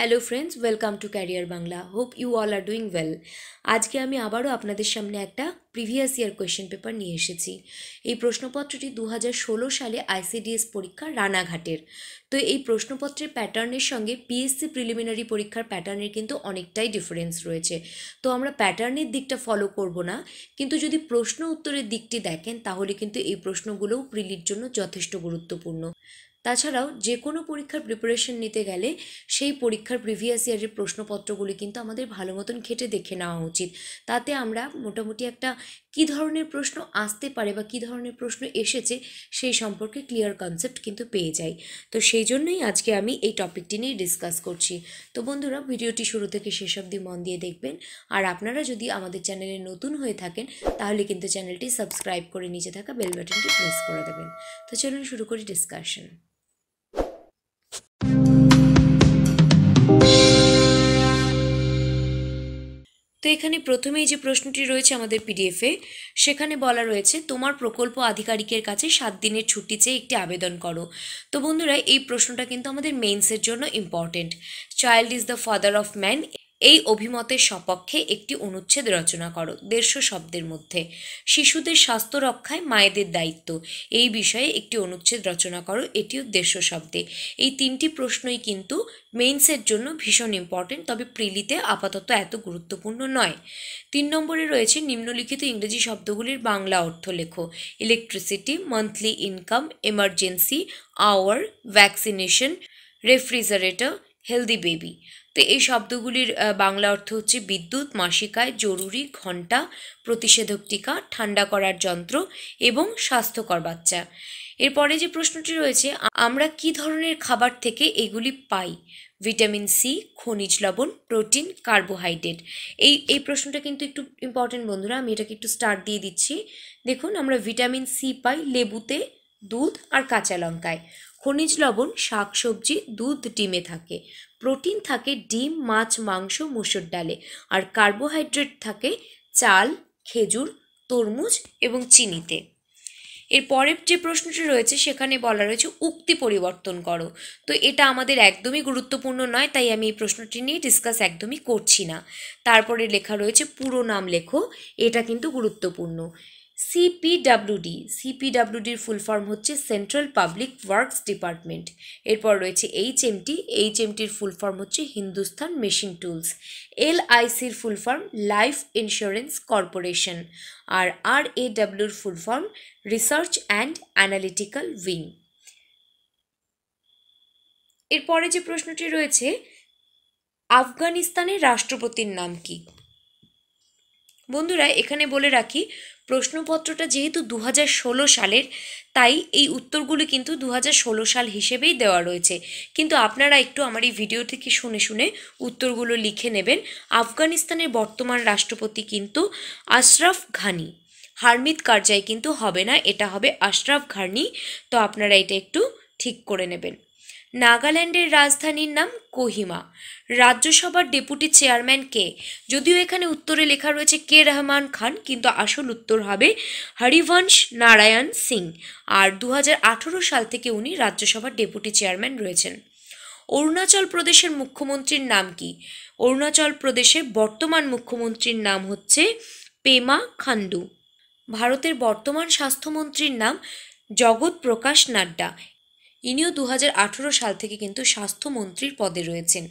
hello friends welcome to career Bangla hope you all are doing well আজকে আমি আবারও আপনাদের সামনে একটা প্রিভিয়াস ইয়ার কোয়েশ্চেন পেপার নিয়ে এসেছি এই প্রশ্নপত্রটি দু হাজার সালে আইসিডিএস পরীক্ষা রানাঘাটের তো এই প্রশ্নপত্রের প্যাটার্নের সঙ্গে পিএসসি প্রিলিমিনারি পরীক্ষার প্যাটার্নের কিন্তু অনেকটাই ডিফারেন্স রয়েছে তো আমরা প্যাটার্নের দিকটা ফলো করব না কিন্তু যদি প্রশ্ন উত্তরের দিকটি দেখেন তাহলে কিন্তু এই প্রশ্নগুলোও প্রিলির জন্য যথেষ্ট গুরুত্বপূর্ণ তাছাড়াও যে কোনো পরীক্ষার প্রিপারেশন নিতে গেলে সেই পরীক্ষার প্রিভিয়াস ইয়ারের প্রশ্নপত্রগুলি কিন্তু আমাদের ভালো মতন খেটে দেখে নেওয়া উচিত তাতে আমরা মোটামুটি একটা কি ধরনের প্রশ্ন আসতে পারে বা কি ধরনের প্রশ্ন এসেছে সেই সম্পর্কে ক্লিয়ার কনসেপ্ট কিন্তু পেয়ে যাই তো সেই জন্যই আজকে আমি এই টপিকটি নিয়ে ডিসকাস করছি তো বন্ধুরা ভিডিওটি শুরু থেকে শেষ অবধি মন দিয়ে দেখবেন আর আপনারা যদি আমাদের চ্যানেলে নতুন হয়ে থাকেন তাহলে কিন্তু চ্যানেলটি সাবস্ক্রাইব করে নিচে থাকা বেল বাটনটি প্রেস করে দেবেন তো চলুন শুরু করি ডিসকাশন এখানে প্রথমেই যে প্রশ্নটি রয়েছে আমাদের পিডিএফে সেখানে বলা রয়েছে তোমার প্রকল্প আধিকারিকের কাছে সাত দিনের ছুটি চেয়ে একটি আবেদন করো তো বন্ধুরা এই প্রশ্নটা কিন্তু আমাদের মেন্সের জন্য important child is the father of man এই অভিমতের সপক্ষে একটি অনুচ্ছেদ রচনা করো দেড়শো শব্দের মধ্যে শিশুদের স্বাস্থ্য রক্ষায় মায়েদের দায়িত্ব এই বিষয়ে একটি অনুচ্ছেদ রচনা করো এটিও দেড়শো শব্দে এই তিনটি প্রশ্নই কিন্তু মেইনসের জন্য ভীষণ ইম্পর্টেন্ট তবে প্রিলিতে আপাতত এত গুরুত্বপূর্ণ নয় তিন নম্বরে রয়েছে নিম্নলিখিত ইংরেজি শব্দগুলির বাংলা অর্থ লেখো electricity monthly income emergency hour vaccination refrigerator healthy baby তো এই শব্দগুলির বাংলা অর্থ হচ্ছে বিদ্যুৎ মাসিকায় জরুরি ঘণ্টা প্রতিষেধক টিকা ঠান্ডা করার যন্ত্র এবং স্বাস্থ্যকর বাচ্চা এরপরে যে প্রশ্নটি রয়েছে আমরা কি ধরনের খাবার থেকে এগুলি পাই ভিটামিন সি খনিজ লবণ প্রোটিন কার্বোহাইড্রেট এই এই প্রশ্নটা কিন্তু একটু ইম্পর্টেন্ট বন্ধুরা আমি এটাকে একটু স্টার্ট দিয়ে দিচ্ছি দেখুন আমরা ভিটামিন সি পাই লেবুতে দুধ আর কাঁচা লঙ্কায় খনিজ লবণ শাকসবজি দুধ ডিমে থাকে প্রোটিন থাকে ডিম মাছ মাংস মুসুর ডালে আর কার্বোহাইড্রেট থাকে চাল খেজুর তরমুজ এবং চিনিতে এর পরের যে প্রশ্নটি রয়েছে সেখানে বলা রয়েছে উক্তি পরিবর্তন করো তো এটা আমাদের একদমই গুরুত্বপূর্ণ নয় তাই আমি এই প্রশ্নটি নিয়ে ডিসকাস একদমই করছি না তারপরে লেখা রয়েছে পুরো নাম লেখো এটা কিন্তু গুরুত্বপূর্ণ সিপিডাব্লিউডি সিপিডাব্লিউডির ফুল ফর্ম হচ্ছে সেন্ট্রাল পাবলিক ওয়ার্কস ডিপার্টমেন্ট এরপর রয়েছে এইচএমটি এইচএমটির ফুল ফর্ম হচ্ছে হিন্দুস্তান মেশিন টুলস এলআইসির full form life insurance corporation আর আর এ ডাব্লিউর full form research and analytical wing এরপরে যে প্রশ্নটি রয়েছে আফগানিস্তানের রাষ্ট্রপতির নাম কী বন্ধুরা এখানে বলে রাখি প্রশ্নপত্রটা যেহেতু দু সালের তাই এই উত্তরগুলি কিন্তু দু সাল হিসেবেই দেওয়া রয়েছে কিন্তু আপনারা একটু আমার এই ভিডিও থেকে শুনে শুনে উত্তরগুলো লিখে নেবেন আফগানিস্তানের বর্তমান রাষ্ট্রপতি কিন্তু আশরাফ ঘানি হারমিত কারজাই কিন্তু হবে না এটা হবে আশরাফ ঘানি তো আপনারা এটা একটু ঠিক করে নেবেন নাগাল্যান্ডের রাজধানীর নাম কোহিমা রাজ্যসভার ডেপুটি চেয়ারম্যান কে যদিও এখানে উত্তরে লেখা রয়েছে কে রহমান খান কিন্তু আসল উত্তর হবে হরিবংশ নারায়ণ সিং আর দু সাল থেকে উনি রাজ্যসভার ডেপুটি চেয়ারম্যান রয়েছেন অরুণাচল প্রদেশের মুখ্যমন্ত্রীর নাম কি অরুণাচল প্রদেশের বর্তমান মুখ্যমন্ত্রীর নাম হচ্ছে পেমা খান্ডু ভারতের বর্তমান স্বাস্থ্যমন্ত্রীর নাম জগৎ প্রকাশ নাড্ডা ইনিও দু সাল থেকে কিন্তু স্বাস্থ্যমন্ত্রীর পদে রয়েছেন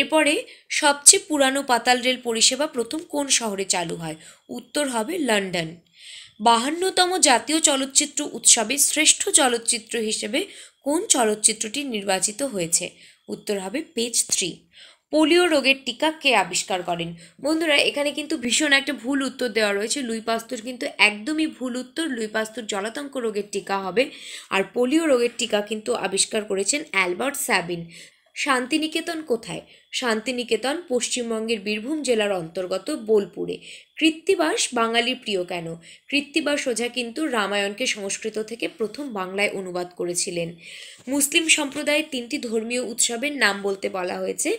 এরপরে সবচেয়ে পুরানো পাতাল রেল পরিষেবা প্রথম কোন শহরে চালু হয় উত্তর হবে লন্ডন বাহান্নতম জাতীয় চলচ্চিত্র উৎসবে শ্রেষ্ঠ চলচ্চিত্র হিসেবে কোন চলচ্চিত্রটি নির্বাচিত হয়েছে উত্তর হবে পেজ থ্রি পোলিও রোগের টিকা কে আবিষ্কার করেন বন্ধুরা এখানে কিন্তু ভীষণ একটা ভুল উত্তর দেওয়া রয়েছে লুই পাস্তুর কিন্তু একদমই ভুল উত্তর লুই পাস্তুর জলাতঙ্ক রোগের টিকা হবে আর পোলিও রোগের টিকা কিন্তু আবিষ্কার করেছেন অ্যালবার্ট স্যাবিন শান্তিনিকেতন কোথায় শান্তিনিকেতন পশ্চিমবঙ্গের বীরভূম জেলার অন্তর্গত বোলপুরে কৃত্তিবাস বাঙালির প্রিয় কেন কৃত্তিবাস ওঝা কিন্তু রামায়ণকে সংস্কৃত থেকে প্রথম বাংলায় অনুবাদ করেছিলেন মুসলিম সম্প্রদায়ের তিনটি ধর্মীয় উৎসবের নাম বলতে বলা হয়েছে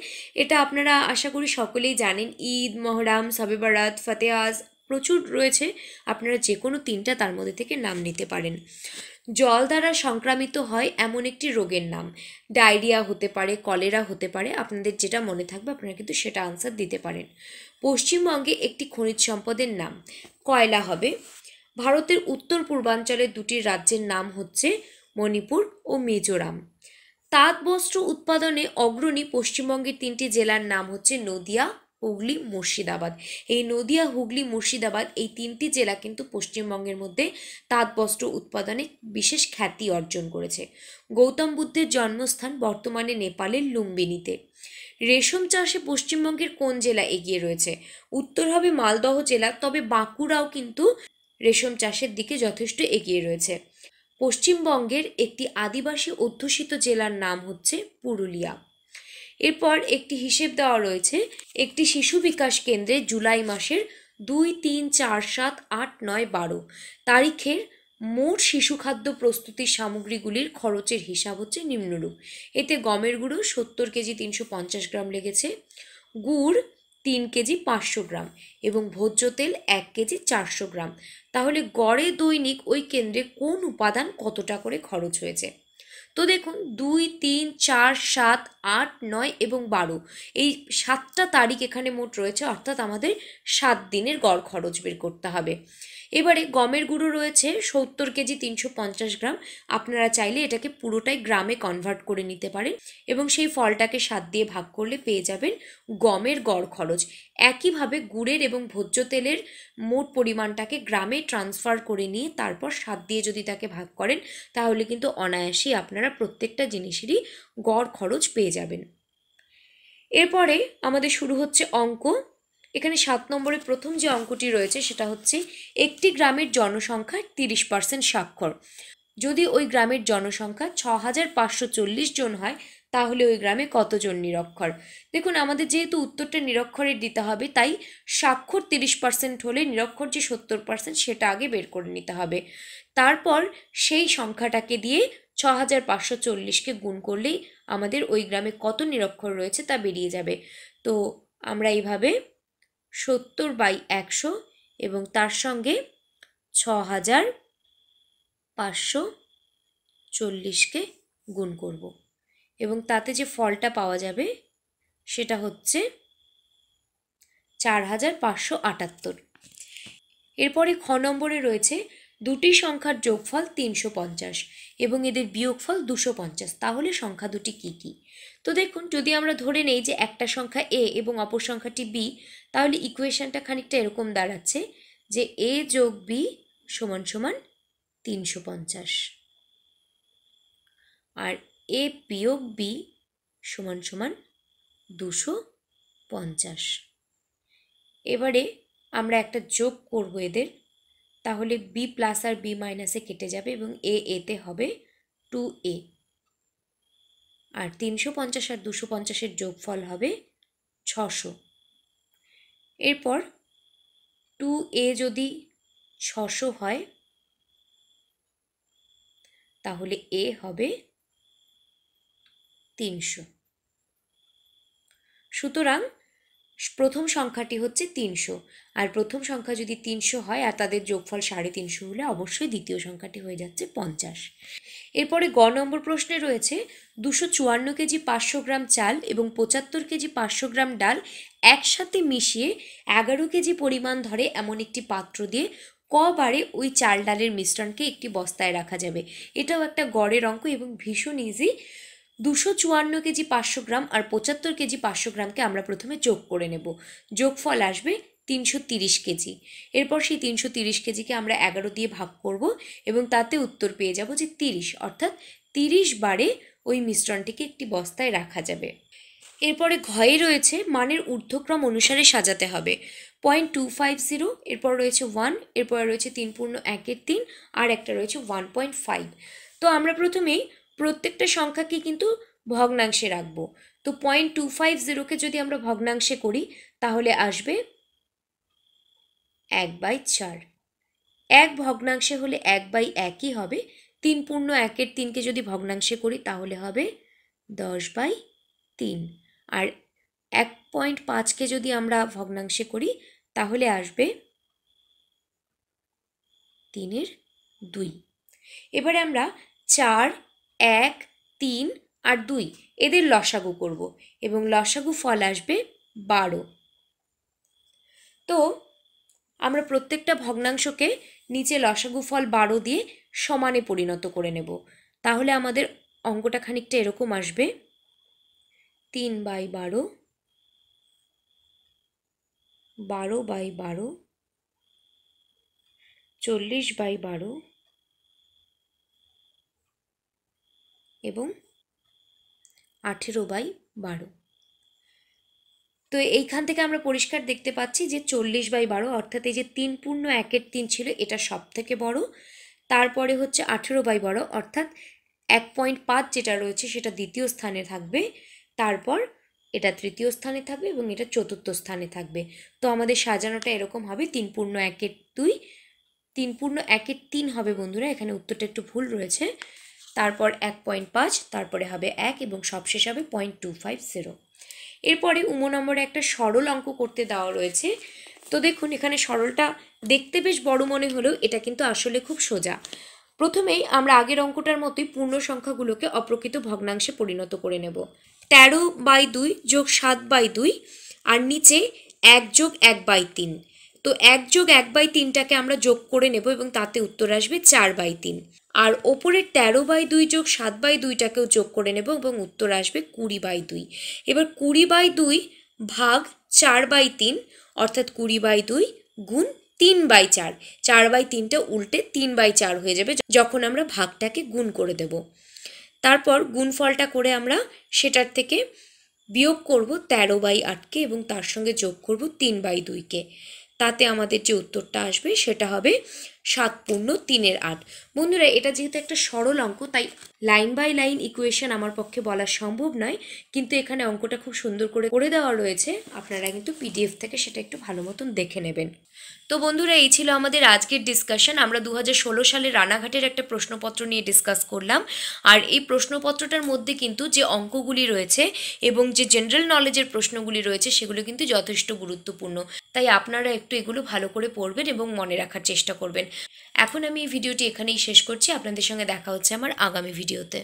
এটা আপনারা আশা করি সকলেই জানেন ঈদ মহরাম সাবেবারাত ফতেহাজ প্রচুর রয়েছে আপনারা যে কোনো তিনটা তার মধ্যে থেকে নাম নিতে পারেন জল দ্বারা সংক্রামিত হয় এমন একটি রোগের নাম ডায়রিয়া হতে পারে কলেরা হতে পারে আপনাদের যেটা মনে থাকবে আপনারা কিন্তু সেটা আনসার দিতে পারেন পশ্চিমবঙ্গে একটি খনিজ সম্পদের নাম কয়লা হবে ভারতের উত্তর পূর্বাঞ্চলের দুটি রাজ্যের নাম হচ্ছে মণিপুর ও মিজোরাম তাঁত বস্ত্র উৎপাদনে অগ্রণী পশ্চিমবঙ্গের তিনটি জেলার নাম হচ্ছে নদিয়া হুগলি মুর্শিদাবাদ এই নদিয়া হুগলি মুর্শিদাবাদ এই তিনটি জেলা কিন্তু পশ্চিমবঙ্গের মধ্যে তাঁতবস্ত্র উৎপাদনে বিশেষ খ্যাতি অর্জন করেছে গৌতম বুদ্ধের জন্মস্থান বর্তমানে নেপালের লুম্বিনীতে রেশম চাষে পশ্চিমবঙ্গের কোন জেলা এগিয়ে রয়েছে উত্তর হবে মালদহ জেলা তবে বাঁকুড়াও কিন্তু রেশম চাষের দিকে যথেষ্ট এগিয়ে রয়েছে পশ্চিমবঙ্গের একটি আদিবাসী অধ্যুষিত জেলার নাম হচ্ছে পুরুলিয়া এরপর একটি হিসেব দেওয়া রয়েছে একটি শিশু বিকাশ কেন্দ্রে জুলাই মাসের দুই তিন চার সাত আট নয় বারো তারিখের মোট শিশু খাদ্য প্রস্তুতির সামগ্রীগুলির খরচের হিসাব হচ্ছে নিম্নরূপ এতে গমের গুঁড়ো সত্তর কেজি তিনশো পঞ্চাশ গ্রাম লেগেছে গুড় তিন কেজি পাঁচশো গ্রাম এবং ভোজ্য তেল এক কেজি চারশো গ্রাম তাহলে গড়ে দৈনিক ওই কেন্দ্রে কোন উপাদান কতটা করে খরচ হয়েছে তো দেখুন দুই তিন চার সাত আট নয় এবং বারো এই সাতটা তারিখ এখানে মোট রয়েছে অর্থাৎ আমাদের সাত দিনের গড় খরচ বের করতে হবে এবারে গমের গুঁড়ো রয়েছে সত্তর কেজি তিনশো পঞ্চাশ গ্রাম আপনারা চাইলে এটাকে পুরোটাই গ্রামে কনভার্ট করে নিতে পারেন এবং সেই ফলটাকে সাত দিয়ে ভাগ করলে পেয়ে যাবেন গমের গড় খরচ একইভাবে গুড়ের এবং ভোজ্য তেলের মোট পরিমাণটাকে গ্রামে ট্রান্সফার করে নিয়ে তারপর সাত দিয়ে যদি তাকে ভাগ করেন তাহলে কিন্তু অনায়াসেই আপনারা প্রত্যেকটা জিনিসেরই গড় খরচ পেয়ে যাবেন এরপরে আমাদের শুরু হচ্ছে অঙ্ক এখানে সাত নম্বরের প্রথম যে অঙ্কটি রয়েছে সেটা হচ্ছে একটি গ্রামের জনসংখ্যা তিরিশ পার্সেন্ট স্বাক্ষর যদি ওই গ্রামের জনসংখ্যা ছ হাজার পাঁচশো চল্লিশ জন হয় তাহলে ওই গ্রামে কতজন নিরক্ষর দেখুন আমাদের যেহেতু উত্তরটা নিরক্ষরের দিতে হবে তাই স্বাক্ষর তিরিশ পার্সেন্ট হলে নিরক্ষর যে সত্তর পার্সেন্ট সেটা আগে বের করে নিতে হবে তারপর সেই সংখ্যাটাকে দিয়ে ছ হাজার পাঁচশো চল্লিশকে গুণ করলেই আমাদের ওই গ্রামে কত নিরক্ষর রয়েছে তা বেরিয়ে যাবে তো আমরা এইভাবে সত্তর বাই একশো এবং তার সঙ্গে ছ হাজার পাঁচশো চল্লিশকে গুণ করব এবং তাতে যে ফলটা পাওয়া যাবে সেটা হচ্ছে চার হাজার পাঁচশো আটাত্তর এরপরে খ নম্বরে রয়েছে দুটি সংখ্যার যোগফল তিনশো পঞ্চাশ এবং এদের বিয়োগফল দুশো পঞ্চাশ তাহলে সংখ্যা দুটি কি কি তো দেখুন যদি আমরা ধরে নেই যে একটা সংখ্যা এ এবং অপর সংখ্যাটি বি তাহলে ইকুয়েশনটা খানিকটা এরকম দাঁড়াচ্ছে যে এ যোগ বি সমান সমান তিনশো পঞ্চাশ আর এ বিয়োগ বি সমান সমান দুশো পঞ্চাশ এবারে আমরা একটা যোগ করব এদের তাহলে বি প্লাস আর বি মাইনাসে কেটে যাবে এবং এ এতে হবে টু এ আর তিনশো পঞ্চাশ আর দুশো পঞ্চাশের যোগফল হবে ছশো এরপর টু এ যদি ছশো হয় তাহলে এ হবে তিনশো সুতরাং প্রথম সংখ্যাটি হচ্ছে তিনশো আর প্রথম সংখ্যা যদি তিনশো হয় আর তাদের যোগফল সাড়ে তিনশো হলে অবশ্যই দ্বিতীয় সংখ্যাটি হয়ে যাচ্ছে পঞ্চাশ এরপরে গ নম্বর প্রশ্নে রয়েছে দুশো চুয়ান্ন কেজি পাঁচশো গ্রাম চাল এবং পঁচাত্তর কেজি পাঁচশো গ্রাম ডাল একসাথে মিশিয়ে এগারো কেজি পরিমাণ ধরে এমন একটি পাত্র দিয়ে কবারে ওই চাল ডালের মিশ্রণকে একটি বস্তায় রাখা যাবে এটাও একটা গড়ের অঙ্ক এবং ভীষণ ইজি দুশো চুয়ান্ন কেজি পাঁচশো গ্রাম আর পঁচাত্তর কেজি পাঁচশো গ্রামকে আমরা প্রথমে যোগ করে নেব যোগফল আসবে তিনশো তিরিশ কেজি এরপর সেই তিনশো তিরিশ কেজিকে আমরা এগারো দিয়ে ভাগ করব এবং তাতে উত্তর পেয়ে যাব যে তিরিশ অর্থাৎ তিরিশ বারে ওই মিশ্রণটিকে একটি বস্তায় রাখা যাবে এরপরে ঘয়ে রয়েছে মানের ঊর্ধ্বক্রম অনুসারে সাজাতে হবে পয়েন্ট টু ফাইভ জিরো এরপর রয়েছে ওয়ান এরপর রয়েছে তিন পূর্ণ একের তিন আর একটা রয়েছে ওয়ান পয়েন্ট ফাইভ তো আমরা প্রথমেই প্রত্যেকটা সংখ্যাকে কিন্তু ভগ্নাংশে রাখবো তো পয়েন্ট টু ফাইভ জিরোকে যদি আমরা ভগ্নাংশে করি তাহলে আসবে এক বাই চার এক ভগ্নাংশে হলে এক বাই একই হবে তিন পূর্ণ একের তিনকে যদি ভগ্নাংশে করি তাহলে হবে দশ বাই তিন আর এক পয়েন্ট পাঁচকে যদি আমরা ভগ্নাংশে করি তাহলে আসবে তিনের দুই এবারে আমরা চার এক তিন আর দুই এদের লসাগু করব এবং লসাগু ফল আসবে বারো তো আমরা প্রত্যেকটা ভগ্নাংশকে নিচে লসাগু ফল বারো দিয়ে সমানে পরিণত করে নেব তাহলে আমাদের অঙ্কটা খানিকটা এরকম আসবে তিন বাই বারো বারো বাই বারো চল্লিশ বাই বারো এবং আঠেরো বাই বারো তো এইখান থেকে আমরা পরিষ্কার দেখতে পাচ্ছি যে চল্লিশ বাই বারো অর্থাৎ এই যে তিন পূর্ণ একের তিন ছিল এটা সব থেকে বড় তারপরে হচ্ছে আঠেরো বাই বারো অর্থাৎ এক পয়েন্ট পাঁচ যেটা রয়েছে সেটা দ্বিতীয় স্থানে থাকবে তারপর এটা তৃতীয় স্থানে থাকবে এবং এটা চতুর্থ স্থানে থাকবে তো আমাদের সাজানোটা এরকম হবে তিন পূর্ণ একের দুই তিন পূর্ণ একের তিন হবে বন্ধুরা এখানে উত্তরটা একটু ভুল রয়েছে তারপর এক পয়েন্ট পাঁচ তারপরে হবে এক এবং সবশেষ হবে পয়েন্ট টু ফাইভ জিরো এরপরে উমো নম্বরে একটা সরল অঙ্ক করতে দেওয়া রয়েছে তো দেখুন এখানে সরলটা দেখতে বেশ বড় মনে হলেও এটা কিন্তু আসলে খুব সোজা প্রথমেই আমরা আগের অঙ্কটার মতোই পূর্ণ সংখ্যাগুলোকে অপ্রকৃত ভগ্নাংশে পরিণত করে নেব তেরো বাই দুই যোগ সাত বাই দুই আর নিচে এক যোগ এক বাই তিন তো এক যোগ এক বাই তিনটাকে আমরা যোগ করে নেব এবং তাতে উত্তর আসবে চার বাই তিন আর ওপরের তেরো বাই দুই যোগ সাত বাই দুইটাকেও যোগ করে নেব এবং উত্তর আসবে কুড়ি বাই দুই এবার কুড়ি বাই দুই ভাগ চার বাই তিন অর্থাৎ কুড়ি বাই দুই গুণ তিন বাই চার চার বাই তিনটা উল্টে তিন বাই চার হয়ে যাবে যখন আমরা ভাগটাকে গুণ করে দেব তারপর গুণফলটা করে আমরা সেটার থেকে বিয়োগ করব তেরো বাই আটকে এবং তার সঙ্গে যোগ করব তিন বাই দুইকে তাতে আমাদের যে উত্তরটা আসবে সেটা হবে সাত পূর্ণ তিনের আট বন্ধুরা এটা যেহেতু একটা সরল অঙ্ক তাই লাইন বাই লাইন ইকুয়েশন আমার পক্ষে বলা সম্ভব নয় কিন্তু এখানে অঙ্কটা খুব সুন্দর করে করে দেওয়া রয়েছে আপনারা কিন্তু পিডিএফ থেকে সেটা একটু ভালো মতন দেখে নেবেন তো বন্ধুরা এই ছিল আমাদের আজকের ডিসকাশন আমরা দু হাজার সালে রানাঘাটের একটা প্রশ্নপত্র নিয়ে ডিসকাস করলাম আর এই প্রশ্নপত্রটার মধ্যে কিন্তু যে অঙ্কগুলি রয়েছে এবং যে জেনারেল নলেজের প্রশ্নগুলি রয়েছে সেগুলো কিন্তু যথেষ্ট গুরুত্বপূর্ণ তাই আপনারা একটু এগুলো ভালো করে পড়বেন এবং মনে রাখার চেষ্টা করবেন এখন আমি এই ভিডিওটি এখানেই শেষ করছি আপনাদের সঙ্গে দেখা হচ্ছে আমার আগামী ভিডিওতে